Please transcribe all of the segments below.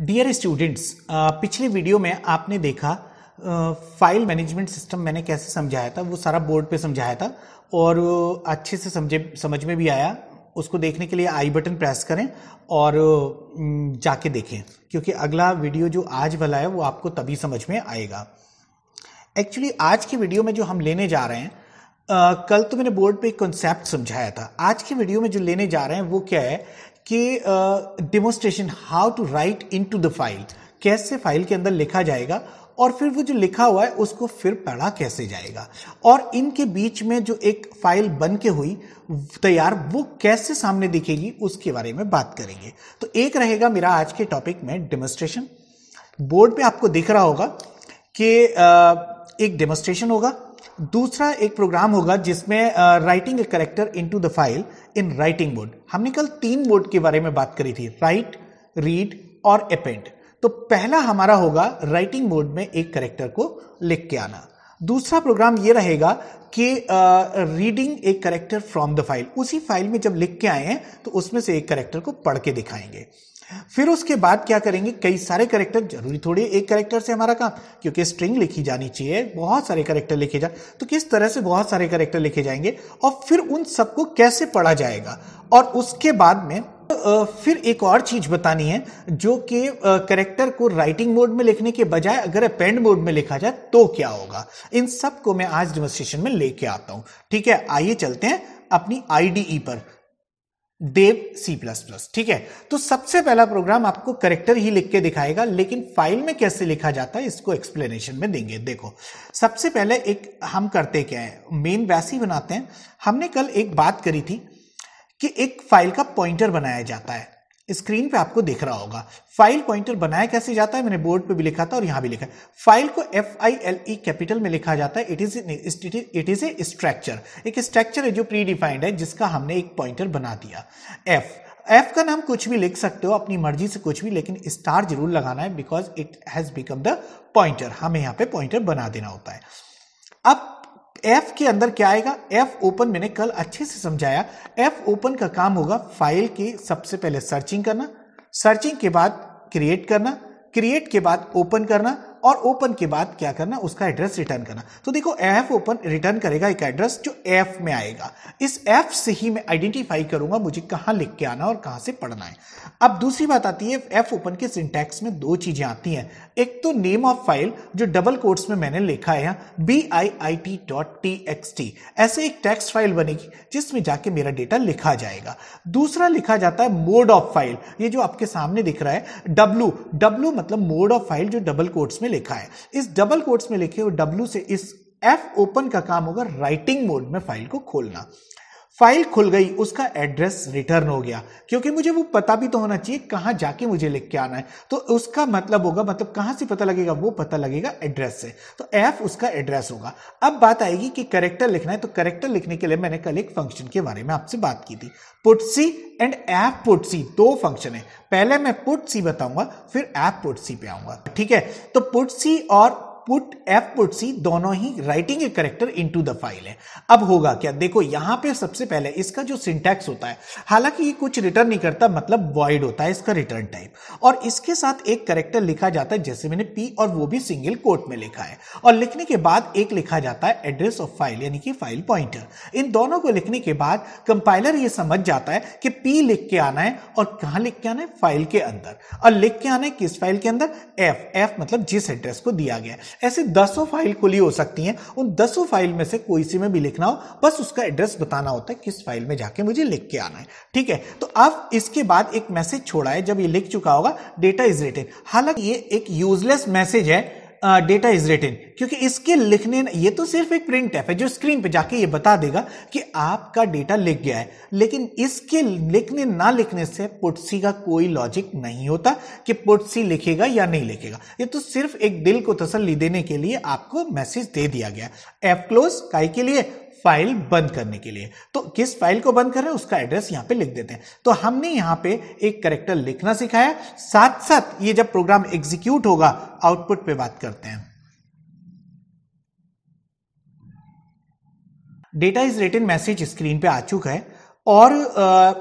dear students uh, पिछले video में आपने देखा फाइल मैनेजमेंट सिस्टम मैंने कैसे समझाया था वो सारा बोर्ड पे समझाया था और अच्छे से समझे समझ में भी आया उसको देखने के लिए आई बटन प्रेस करें और uh, जाके देखें क्योंकि अगला वीडियो जो आज वाला है वो आपको तभी समझ में आएगा एक्चुअली आज की वीडियो में जो हम लेने जा रहे हैं आ, uh, कल तो मैंने बोर्ड पे एक कॉन्सेप्ट समझाया था आज की वीडियो में जो लेने जा रहे हैं वो क्या है कि demonstration how to write into the file कैसे फाइल के अंदर लिखा जाएगा और फिर वो जो लिखा हुआ है उसको फिर पढ़ा कैसे जाएगा और इनके बीच में जो एक फाइल बन के हुई तैयार वो कैसे सामने दिखेगी उसके बारे में बात करेंगे तो एक रहेगा मेरा आज के टॉपिक में डेमोस्ट्रेशन बोर्ड पे आपको दिख रहा होगा कि एक डेमोस्ट्रेशन होगा दूसरा एक प्रोग्राम होगा जिसमें writing a character into the file in writing mode हमने कल तीन मोड के बारे में बात करी थी राइट रीड और एपेंड तो पहला हमारा होगा राइटिंग मोड में एक करेक्टर को लिख के आना दूसरा प्रोग्राम ये रहेगा कि reading a character from the file उसी फाइल में जब लिख के आए हैं तो उसमें से एक करेक्टर को पढ़ के दिखाएंगे फिर उसके बाद क्या करेंगे कई सारे करेक्टर जरूरी थोड़ी एक करेक्टर से हमारा काम क्योंकि स्ट्रिंग लिखी जानी चाहिए बहुत सारे करेक्टर लिखे जाए तो किस तरह से बहुत सारे करेक्टर लिखे जाएंगे और फिर उन सबको कैसे पढ़ा जाएगा और उसके बाद में फिर एक और चीज बतानी है जो कि करेक्टर को राइटिंग मोड में लिखने के बजाय अगर पेंड मोड में लिखा जाए तो क्या होगा इन सब को मैं आज डेमोस्ट्रेशन में लेके आता हूं ठीक है आइए चलते हैं अपनी आईडीई पर देव सी प्लस प्लस ठीक है तो सबसे पहला प्रोग्राम आपको करेक्टर ही लिख के दिखाएगा लेकिन फाइल में कैसे लिखा जाता है इसको एक्सप्लेनेशन में देंगे देखो सबसे पहले एक हम करते क्या है मेन ही बनाते हैं हमने कल एक बात करी थी कि एक फाइल का पॉइंटर बनाया जाता है स्क्रीन पे आपको दिख रहा होगा फाइल पॉइंटर बनाया कैसे जाता है मैंने बोर्ड पे भी लिखा था और यहां भी लिखा है फाइल को F I L E capital में लिखा जाता है it is it is a structure एक स्ट्रक्चर है जो प्री डिफाइंड है जिसका हमने एक पॉइंटर बना दिया एफ एफ का नाम कुछ भी लिख सकते हो अपनी मर्जी से कुछ भी लेकिन स्टार जरूर लगाना है because it has become the pointer हमें यहां पे पॉइंटर बना देना होता है अब एफ के अंदर क्या आएगा एफ ओपन मैंने कल अच्छे से समझाया एफ ओपन का काम होगा फाइल की सबसे पहले सर्चिंग करना सर्चिंग के बाद क्रिएट करना क्रिएट के बाद ओपन करना और ओपन के बाद क्या करना उसका एड्रेस रिटर्न करना तो देखो एफ ओपन रिटर्न करेगा एक एड्रेस जो एफ में आएगा इस एफ से ही मैं आइडेंटिफाई करूंगा मुझे कहाँ लिख के आना और कहाँ से पढ़ना है अब दूसरी बात आती है एफ ओपन के सिंटैक्स में दो चीजें आती हैं एक तो नेम ऑफ फाइल जो डबल कोर्ट्स में मैंने लिखा है B I I T dot T X T ऐसे एक टेक्स्ट फाइल बनेगी जिसमें जाके मेरा डेटा लिखा जाएगा दूसरा लिखा जाता है मोड ऑफ फाइल ये जो आपके सामने दिख रहा है डब्लू डब्लू मतलब मोड ऑफ फाइल जो डबल कोर्ट्स में लिखा है इस डबल कोट्स में लिखे हुए डब्ल्यू से इस एफ ओपन का काम होगा राइटिंग मोड में फाइल को खोलना फाइल खुल गई उसका एड्रेस रिटर्न हो गया क्योंकि मुझे वो पता भी तो होना चाहिए कहाँ जाके मुझे लिख के आना है तो उसका मतलब होगा मतलब कहाँ से पता लगेगा वो पता लगेगा एड्रेस से तो एफ उसका एड्रेस होगा अब बात आएगी कि करेक्टर लिखना है तो करेक्टर लिखने के लिए मैंने कल एक फंक्शन के बारे में आपसे बात की थी पुटसी एंड एफ पुटसी दो फंक्शन है पहले मैं पुटसी बताऊंगा फिर एफ पुटसी पे आऊंगा ठीक है तो पुटसी और पुट एफ पुट सी दोनों ही writing a character to the file है अब होगा क्या देखो यहां पे सबसे पहले इसका जो सिंटैक्स होता है हालांकि ये कुछ रिटर्न नहीं करता मतलब वॉइड होता है इसका रिटर्न टाइप और इसके साथ एक करेक्टर लिखा जाता है जैसे मैंने पी और वो भी सिंगल कोट में लिखा है और लिखने के बाद एक लिखा जाता है एड्रेस ऑफ फाइल यानी कि फाइल पॉइंटर इन दोनों को लिखने के बाद कंपाइलर ये समझ जाता है कि पी लिख के आना है और कहां लिख के आना है फाइल के अंदर और लिख के आना है किस फाइल के अंदर एफ एफ मतलब जिस एड्रेस को दिया गया है ऐसे दसों फाइल खुली हो सकती हैं उन दसों फाइल में से कोई सी में भी लिखना हो बस उसका एड्रेस बताना होता है किस फाइल में जाके मुझे लिख के आना है ठीक है तो अब इसके बाद एक मैसेज छोड़ा है जब ये लिख चुका होगा डेटा इज रिटेन हालांकि ये एक यूजलेस मैसेज है डेटा इज रिटेन क्योंकि इसके लिखने ये तो सिर्फ एक प्रिंट ऐप है जो स्क्रीन पे जाके ये बता देगा कि आपका डेटा लिख गया है लेकिन इसके लिखने ना लिखने से पुटसी का कोई लॉजिक नहीं होता कि पुटसी लिखेगा या नहीं लिखेगा ये तो सिर्फ एक दिल को तसल्ली देने के लिए आपको मैसेज दे दिया गया एफ क्लोज काय के लिए फाइल बंद करने के लिए तो किस फाइल को बंद कर रहे हैं उसका एड्रेस यहां पे लिख देते हैं तो हमने यहां पे एक करेक्टर लिखना सिखाया साथ साथ ये जब प्रोग्राम एग्जीक्यूट होगा आउटपुट पे बात करते हैं data is written message screen पे आ चुका है और आ,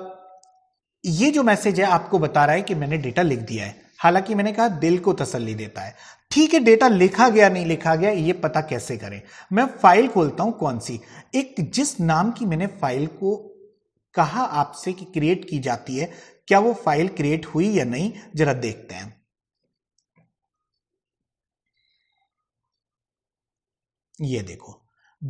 ये जो मैसेज है आपको बता रहा है कि मैंने डेटा लिख दिया है हालांकि मैंने कहा दिल को तसल्ली देता है ठीक है डेटा लिखा गया नहीं लिखा गया ये पता कैसे करें मैं फाइल खोलता हूं कौन सी एक जिस नाम की मैंने फाइल को कहा आपसे कि क्रिएट की जाती है क्या वो फाइल क्रिएट हुई या नहीं जरा देखते हैं ये देखो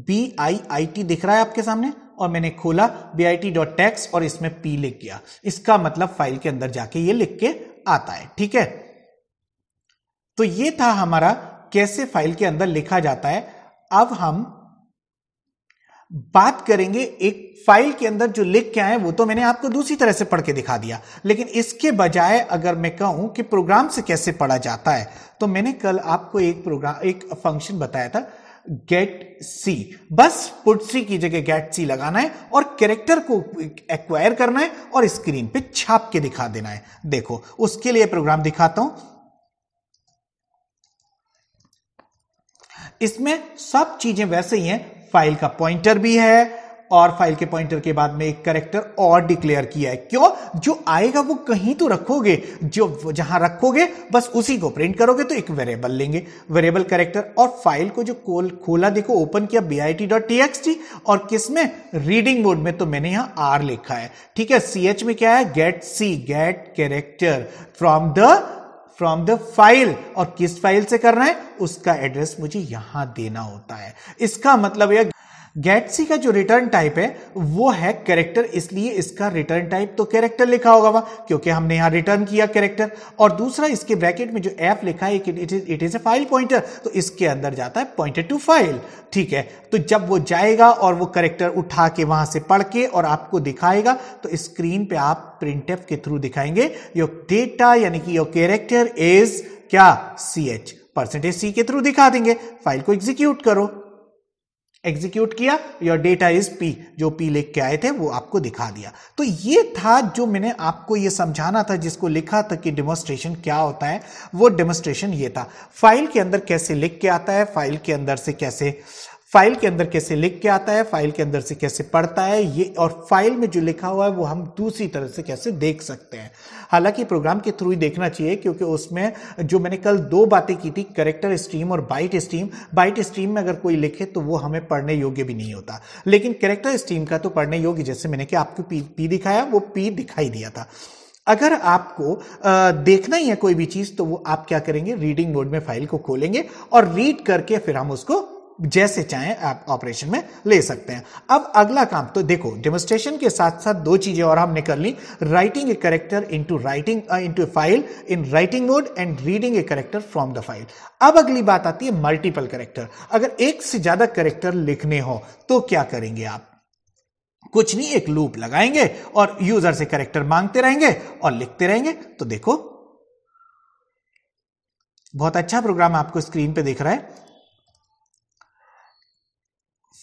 बी आई आई टी दिख रहा है आपके सामने और मैंने खोला B I T dot text और इसमें पी लिख गया इसका मतलब फाइल के अंदर जाके ये लिख के आता है ठीक है तो ये था हमारा कैसे फाइल के अंदर लिखा जाता है अब हम बात करेंगे एक फाइल के अंदर जो लिख के आए वो तो मैंने आपको दूसरी तरह से पढ़ के दिखा दिया लेकिन इसके बजाय अगर मैं कहूं कि प्रोग्राम से कैसे पढ़ा जाता है तो मैंने कल आपको एक प्रोग्राम एक फंक्शन बताया था गेट सी बस पुट सी की जगह गेट सी लगाना है और कैरेक्टर को एक्वायर करना है और स्क्रीन पे छाप के दिखा देना है देखो उसके लिए प्रोग्राम दिखाता हूं इसमें सब चीजें वैसे ही हैं फाइल का पॉइंटर भी है और फाइल के पॉइंटर के बाद में एक करेक्टर और डिक्लेयर किया है क्यों जो आएगा वो कहीं तो रखोगे जो जहां रखोगे बस उसी को प्रिंट करोगे तो एक वेरिएबल लेंगे वेरिएबल करेक्टर और फाइल को जो कोल खोला देखो ओपन किया B I T dot T X T और किस में रीडिंग मोड में तो मैंने यहां आर लिखा है ठीक है सी एच में क्या है get C get character from the from the file और किस फाइल से करना है उसका एड्रेस मुझे यहां देना होता है इसका मतलब यह सी का जो रिटर्न टाइप है वो है कैरेक्टर इसलिए इसका रिटर्न टाइप तो कैरेक्टर लिखा होगा वहां क्योंकि हमने यहां रिटर्न किया कैरेक्टर और दूसरा इसके ब्रैकेट में जो एफ लिखा है it is a file pointer तो इसके अंदर जाता है पॉइंटर टू फाइल ठीक है तो जब वो जाएगा और वो करेक्टर उठा के वहां से पढ़ के और आपको दिखाएगा तो स्क्रीन पे आप प्रिंट के थ्रू दिखाएंगे योर डेटा यानी कि योर कैरेक्टर इज क्या सी एच परसेंटेज सी के थ्रू दिखा देंगे फाइल को एग्जीक्यूट करो एग्जीक्यूट किया योर डेटा इज पी जो पी लिख के आए थे वो आपको दिखा दिया तो ये था जो मैंने आपको ये समझाना था जिसको लिखा था कि डेमोस्ट्रेशन क्या होता है वो डेमोस्ट्रेशन ये था फाइल के अंदर कैसे लिख के आता है फाइल के अंदर से कैसे फाइल के अंदर कैसे लिख के आता है फाइल के अंदर से कैसे पढ़ता है ये और फाइल में जो लिखा हुआ है वो हम दूसरी तरह से कैसे देख सकते हैं हालांकि प्रोग्राम के थ्रू ही देखना चाहिए क्योंकि उसमें जो मैंने कल दो बातें की थी करेक्टर स्ट्रीम और बाइट स्ट्रीम बाइट स्ट्रीम में अगर कोई लिखे तो वो हमें पढ़ने योग्य भी नहीं होता लेकिन करेक्टर स्ट्रीम का तो पढ़ने योग्य जैसे मैंने कि आपको पी, पी दिखाया वो पी दिखाई दिया था अगर आपको देखना ही है कोई भी चीज़ तो वो आप क्या करेंगे रीडिंग मोड में फाइल को खोलेंगे और रीड करके फिर हम उसको जैसे चाहे आप ऑपरेशन में ले सकते हैं अब अगला काम तो देखो डेमोस्ट्रेशन के साथ साथ दो चीजें और हमने कर ली writing a character into writing into file in writing mode and reading a character from the file अब अगली बात आती है मल्टीपल करेक्टर अगर एक से ज्यादा करेक्टर लिखने हो तो क्या करेंगे आप कुछ नहीं एक लूप लगाएंगे और यूजर से करेक्टर मांगते रहेंगे और लिखते रहेंगे तो देखो बहुत अच्छा प्रोग्राम आपको स्क्रीन पे दिख रहा है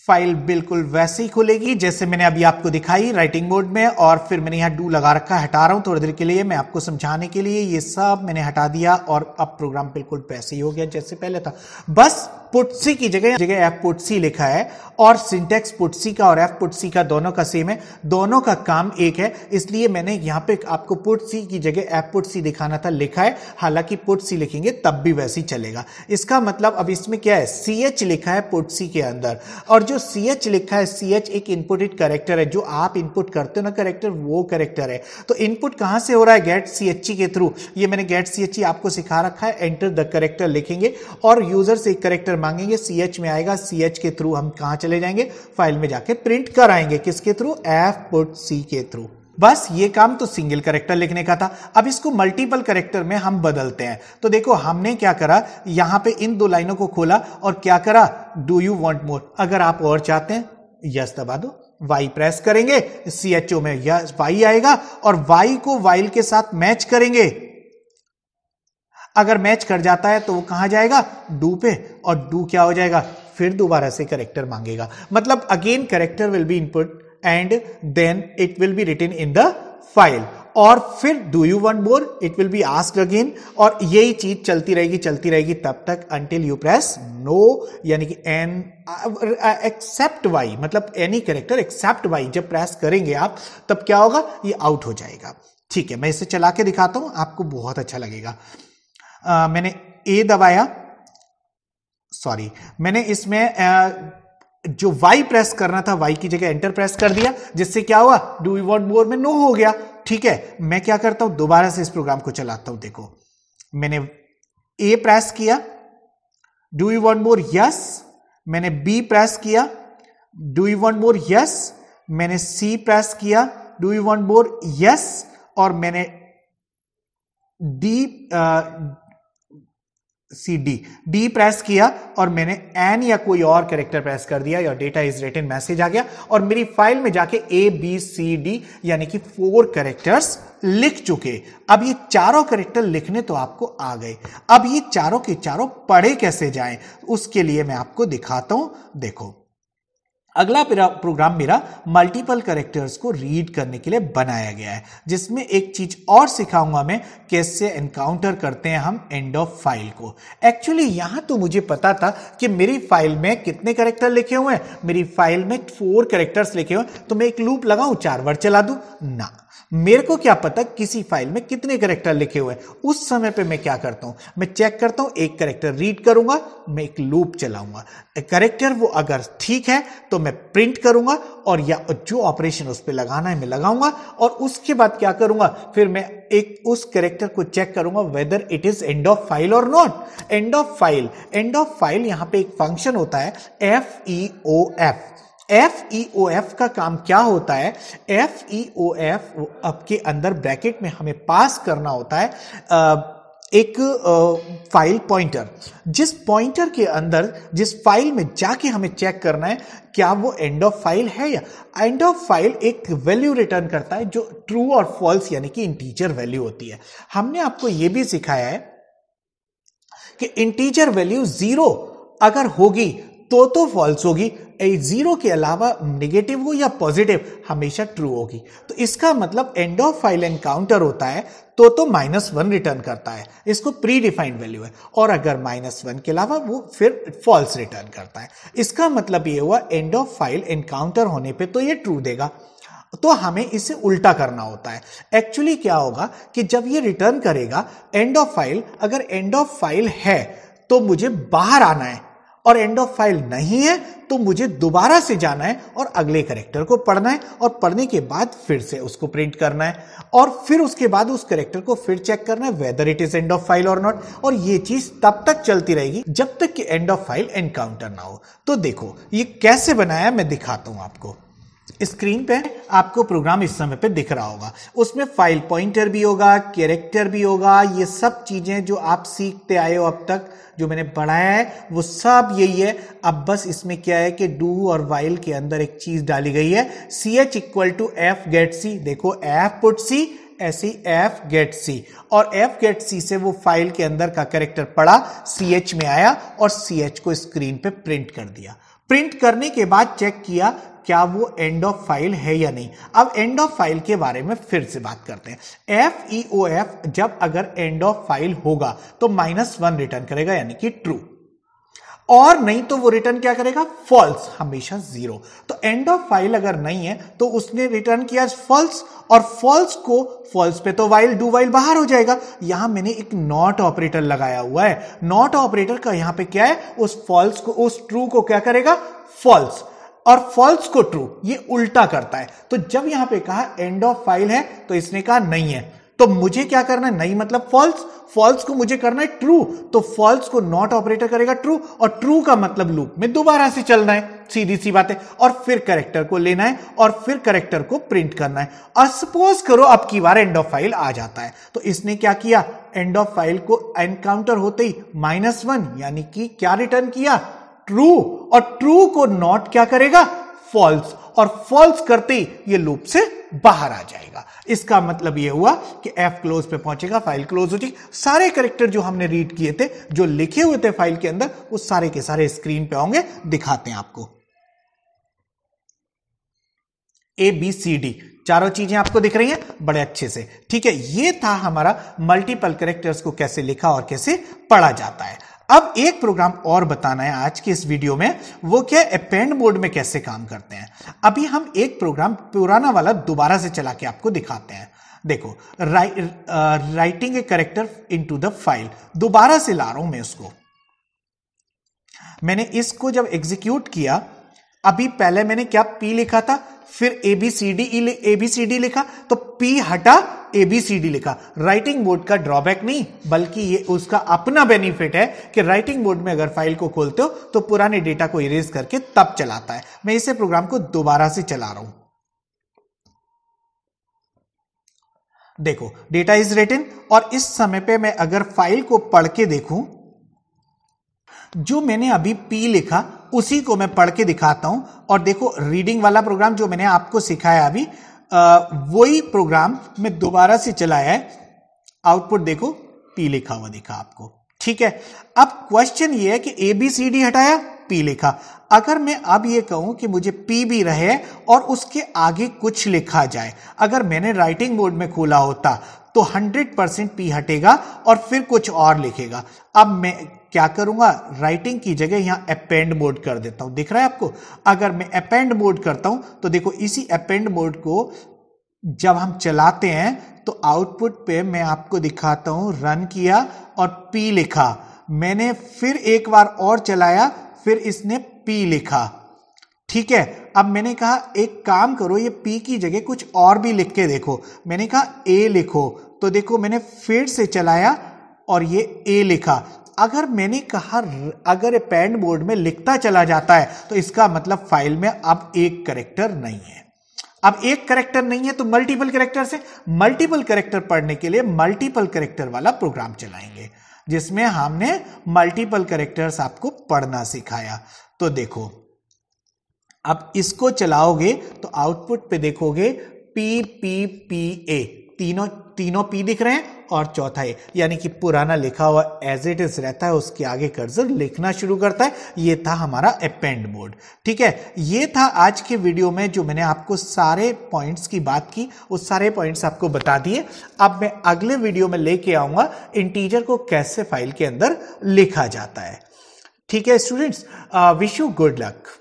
फाइल बिल्कुल वैसे ही खुलेगी जैसे मैंने अभी आपको दिखाई राइटिंग मोड में और फिर मैंने यहाँ डू लगा रखा हटा रहा हूँ थोड़ी देर के लिए मैं आपको समझाने के लिए ये सब मैंने हटा दिया और अब प्रोग्राम बिल्कुल वैसे ही हो गया जैसे पहले था बस पुटसी की जगह जगह एफ पुटसी लिखा है और सिंटेक्स पुटसी का और एफ पुटसी का दोनों का सेम है दोनों का काम एक है इसलिए मैंने यहाँ पे आपको पुटसी की जगह एफ पुटसी दिखाना था लिखा है हालांकि पुटसी लिखेंगे तब भी वैसे ही चलेगा इसका मतलब अब इसमें क्या है सी एच लिखा है पुटसी के अंदर और जो जो सी एच लिखा है सी एच एक इनपुटेड करेक्टर है जो आप इनपुट करते हो ना करेक्टर वो करेक्टर है तो इनपुट कहां से हो रहा है गेट सी एच ई के थ्रू ये मैंने गेट सी एच ई आपको सिखा रखा है एंटर द करेक्टर लिखेंगे और यूजर से एक करेक्टर मांगेंगे सी एच में आएगा सी एच के थ्रू हम कहां चले जाएंगे फाइल में जाके प्रिंट कराएंगे किसके थ्रू एफ पुट सी के थ्रू बस ये काम तो सिंगल करेक्टर लिखने का था अब इसको मल्टीपल करेक्टर में हम बदलते हैं तो देखो हमने क्या करा यहां पे इन दो लाइनों को खोला और क्या करा डू यू वॉन्ट मोर अगर आप और चाहते हैं यस दबा दो वाई प्रेस करेंगे सी एच ओ में यस वाई आएगा और वाई को वाइल के साथ मैच करेंगे अगर मैच कर जाता है तो वो कहां जाएगा डू पे और डू क्या हो जाएगा फिर दोबारा से करेक्टर मांगेगा मतलब again character will be input and then it will be written in the file और फिर do you want more it will be ask again और यही चीज चलती रहेगी चलती रहेगी तब तक अंटिल यू प्रेस नो यानी कि एन एक्सेप्ट वाई मतलब एनी कैरेक्टर एक्सेप्ट वाई जब प्रेस करेंगे आप तब क्या होगा ये आउट हो जाएगा ठीक है मैं इसे चला के दिखाता हूं आपको बहुत अच्छा लगेगा आ, मैंने ए दबाया सॉरी मैंने इसमें जो वाई प्रेस करना था वाई की जगह एंटर प्रेस कर दिया जिससे क्या हुआ डू यू वॉन्ट मोर में नो हो गया ठीक है मैं क्या करता हूं दोबारा से इस प्रोग्राम को चलाता हूं देखो मैंने ए प्रेस किया do you want more yes मैंने बी प्रेस किया do you want more yes मैंने सी प्रेस किया do you want more yes और मैंने D C D D press किया और मैंने एन या कोई और करेक्टर प्रेस कर दिया या डेटा इज रिटन मैसेज आ गया और मेरी फाइल में जाके ए बी सी डी यानी कि फोर करेक्टर्स लिख चुके अब ये चारों करेक्टर लिखने तो आपको आ गए अब ये चारों के चारों पढ़े कैसे जाएं उसके लिए मैं आपको दिखाता हूं देखो अगला प्रोग्राम मेरा मल्टीपल करेक्टर्स को रीड करने के लिए बनाया गया है जिसमें एक चीज और सिखाऊंगा मैं कैसे एनकाउंटर करते हैं हम एंड ऑफ फाइल को एक्चुअली यहां तो मुझे पता था कि मेरी फाइल में कितने करेक्टर लिखे हुए हैं मेरी फाइल में फोर करेक्टर्स लिखे हुए तो मैं एक लूप लगाऊं चार बार चला दू ना मेरे को क्या पता किसी फाइल में कितने करेक्टर लिखे हुए हैं उस समय पे मैं क्या करता हूं मैं चेक करता हूं एक करेक्टर रीड करूंगा मैं एक लूप चलाऊंगा करेक्टर वो अगर ठीक है तो मैं मैं प्रिंट करूंगा और या जो ऑपरेशन उस पर लगाना है मैं लगाऊंगा और उसके बाद क्या करूंगा फिर मैं एक उस करेक्टर को चेक करूंगा whether it is end of file और not end of file end of file यहां पे एक फंक्शन होता है F E O F F E O F का काम क्या होता है एफ ई ओ एफ आपके अंदर ब्रैकेट में हमें पास करना होता है आ, एक फाइल पॉइंटर जिस पॉइंटर के अंदर जिस फाइल में जाके हमें चेक करना है क्या वो एंड ऑफ फाइल है या एंड ऑफ फाइल एक वैल्यू रिटर्न करता है जो ट्रू और फॉल्स यानी कि इंटीजर वैल्यू होती है हमने आपको ये भी सिखाया है कि इंटीजर वैल्यू जीरो अगर होगी तो तो फॉल्स होगी जीरो के अलावा नेगेटिव हो या पॉजिटिव हमेशा ट्रू होगी तो इसका मतलब एंड ऑफ फाइल एनकाउंटर होता है तो तो माइनस वन रिटर्न करता है इसको प्री डिफाइंड वैल्यू है और अगर माइनस वन के अलावा वो फिर फॉल्स रिटर्न करता है इसका मतलब ये हुआ एंड ऑफ फाइल एनकाउंटर होने पे तो ये ट्रू देगा तो हमें इसे उल्टा करना होता है एक्चुअली क्या होगा कि जब ये रिटर्न करेगा एंड ऑफ फाइल अगर एंड ऑफ फाइल है तो मुझे बाहर आना है और एंड ऑफ फाइल नहीं है तो मुझे दोबारा से जाना है और अगले करेक्टर को पढ़ना है और पढ़ने के बाद फिर से उसको प्रिंट करना है और फिर उसके बाद उस करेक्टर को फिर चेक करना है whether it is end of file और नॉट और ये चीज तब तक चलती रहेगी जब तक कि एंड ऑफ फाइल एनकाउंटर ना हो तो देखो ये कैसे बनाया मैं दिखाता हूं आपको स्क्रीन पे आपको प्रोग्राम इस समय पे दिख रहा होगा उसमें फाइल पॉइंटर भी होगा कैरेक्टर भी होगा ये सब चीज़ें जो आप सीखते आए हो अब तक जो मैंने पढ़ाया है वो सब यही है अब बस इसमें क्या है कि डू और वाइल के अंदर एक चीज़ डाली गई है C H equal to F get C देखो एफ पुट सी ऐसी एफ गेट सी और एफ गेट सी से वो फाइल के अंदर का कैरेक्टर पड़ा सी एच में आया और सी एच को स्क्रीन पे प्रिंट कर दिया प्रिंट करने के बाद चेक किया क्या वो एंड ऑफ फाइल है या नहीं अब एंड ऑफ फाइल के बारे में फिर से बात करते हैं एफ ई ओ एफ जब अगर एंड ऑफ फाइल होगा तो माइनस वन रिटर्न करेगा यानी कि ट्रू और नहीं तो वो रिटर्न क्या करेगा फॉल्स हमेशा जीरो तो एंड ऑफ फाइल अगर नहीं है तो उसने रिटर्न किया फॉल्स और फॉल्स को फॉल्स पे तो वाइल डू वाइल बाहर हो जाएगा यहां मैंने एक नॉट ऑपरेटर लगाया हुआ है नॉट ऑपरेटर का यहां पे क्या है उस फॉल्स को उस ट्रू को क्या करेगा फॉल्स और फॉल्स को ट्रू ये उल्टा करता है तो जब यहां पे कहा एंड ऑफ फाइल है तो इसने कहा नहीं है तो मुझे क्या करना है नहीं मतलब फॉल्स फॉल्स को मुझे करना है ट्रू तो फॉल्स को नॉट ऑपरेटर करेगा ट्रू और ट्रू का मतलब लूप में दोबारा से चलना है सीधी सी बातें और फिर करेक्टर को लेना है और फिर करेक्टर को प्रिंट करना है और सपोज करो अब की बार एंड ऑफ फाइल आ जाता है तो इसने क्या किया एंड ऑफ फाइल को एनकाउंटर होते ही माइनस वन यानी कि क्या रिटर्न किया ट्रू और ट्रू को नॉट क्या करेगा फॉल्स और फॉल्स करते ही ये लूप से बाहर आ जाएगा इसका मतलब ये हुआ कि एफ क्लोज पे पहुंचेगा फाइल क्लोज हो जाएगी सारे करेक्टर जो हमने रीड किए थे जो लिखे हुए थे फाइल के अंदर वो सारे के सारे स्क्रीन पे होंगे दिखाते हैं आपको ए बी सी डी चारों चीजें आपको दिख रही हैं बड़े अच्छे से ठीक है ये था हमारा मल्टीपल करेक्टर्स को कैसे लिखा और कैसे पढ़ा जाता है अब एक प्रोग्राम और बताना है आज के इस वीडियो में वो क्या अपेंड मोड में कैसे काम करते हैं अभी हम एक प्रोग्राम पुराना वाला दोबारा से चला के आपको दिखाते हैं देखो राइ, writing a character into the file दोबारा से ला रहा हूं मैं उसको मैंने इसको जब एग्जीक्यूट किया अभी पहले मैंने क्या पी लिखा था फिर A B C D A B C D लिखा तो पी हटा ए बी सी डी लिखा राइटिंग बोर्ड का ड्रॉबैक नहीं बल्कि ये उसका अपना बेनिफिट है कि राइटिंग बोर्ड में अगर फाइल को खोलते हो तो पुराने डेटा को इरेज करके तब चलाता है मैं इसे प्रोग्राम को दोबारा से चला रहा हूं देखो डेटा इज रिटन और इस समय पे मैं अगर फाइल को पढ़ के देखूं जो मैंने अभी पी लिखा उसी को मैं पढ़ के दिखाता हूं और देखो रीडिंग वाला प्रोग्राम जो मैंने आपको सिखाया अभी वही प्रोग्राम मैं दोबारा से चलाया है आउटपुट देखो पी लिखा हुआ दिखा आपको ठीक है अब क्वेश्चन ये है कि ए बी सी डी हटाया पी लिखा अगर मैं अब ये कहूं कि मुझे पी भी रहे और उसके आगे कुछ लिखा जाए अगर मैंने राइटिंग मोड में खोला होता तो 100 परसेंट पी हटेगा और फिर कुछ और लिखेगा अब मैं क्या करूंगा राइटिंग की जगह यहां अपेंड मोड कर देता हूं दिख रहा है आपको अगर मैं अपेंड मोड करता हूं तो देखो इसी अपेंड मोड को जब हम चलाते हैं तो आउटपुट पे मैं आपको दिखाता हूं रन किया और पी लिखा मैंने फिर एक बार और चलाया फिर इसने पी लिखा ठीक है अब मैंने कहा एक काम करो ये पी की जगह कुछ और भी लिख के देखो मैंने कहा ए लिखो तो देखो मैंने फिर से चलाया और ये ए लिखा अगर मैंने कहा अगर पेन बोर्ड में लिखता चला जाता है तो इसका मतलब फाइल में अब एक करेक्टर नहीं है अब एक करेक्टर नहीं है तो मल्टीपल करेक्टर से मल्टीपल करेक्टर पढ़ने के लिए मल्टीपल करेक्टर वाला प्रोग्राम चलाएंगे जिसमें हमने मल्टीपल करेक्टर्स आपको पढ़ना सिखाया तो देखो अब इसको चलाओगे तो आउटपुट पे देखोगे पी पी पी ए तीनों तीनों पी दिख रहे हैं और चौथाई यानी कि पुराना लिखा हुआ एज इट इज रहता है उसके आगे कर्जर लिखना शुरू करता है ये था हमारा अपेंड मोड ठीक है ये था आज के वीडियो में जो मैंने आपको सारे पॉइंट्स की बात की उस सारे पॉइंट्स आपको बता दिए अब मैं अगले वीडियो में लेके आऊंगा इंटीजर को कैसे फाइल के अंदर लिखा जाता है ठीक है students wish you good luck